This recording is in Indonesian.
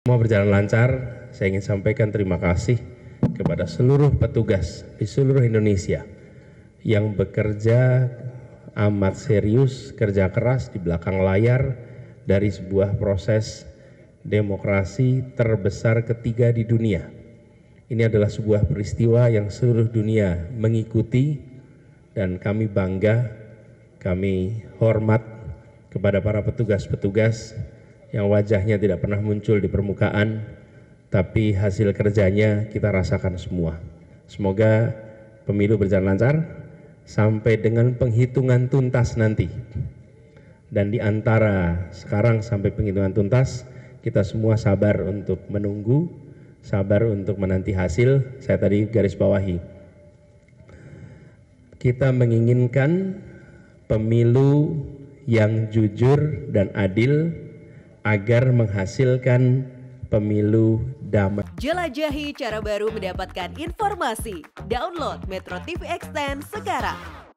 Semua berjalan lancar, saya ingin sampaikan terima kasih kepada seluruh petugas di seluruh Indonesia yang bekerja amat serius, kerja keras di belakang layar dari sebuah proses demokrasi terbesar ketiga di dunia. Ini adalah sebuah peristiwa yang seluruh dunia mengikuti dan kami bangga, kami hormat kepada para petugas-petugas yang wajahnya tidak pernah muncul di permukaan, tapi hasil kerjanya kita rasakan semua. Semoga pemilu berjalan lancar sampai dengan penghitungan tuntas nanti. Dan di antara sekarang sampai penghitungan tuntas, kita semua sabar untuk menunggu, sabar untuk menanti hasil. Saya tadi garis bawahi. Kita menginginkan pemilu yang jujur dan adil agar menghasilkan pemilu damai. Jelajahi cara baru mendapatkan informasi. Download Metro TV Extend sekarang.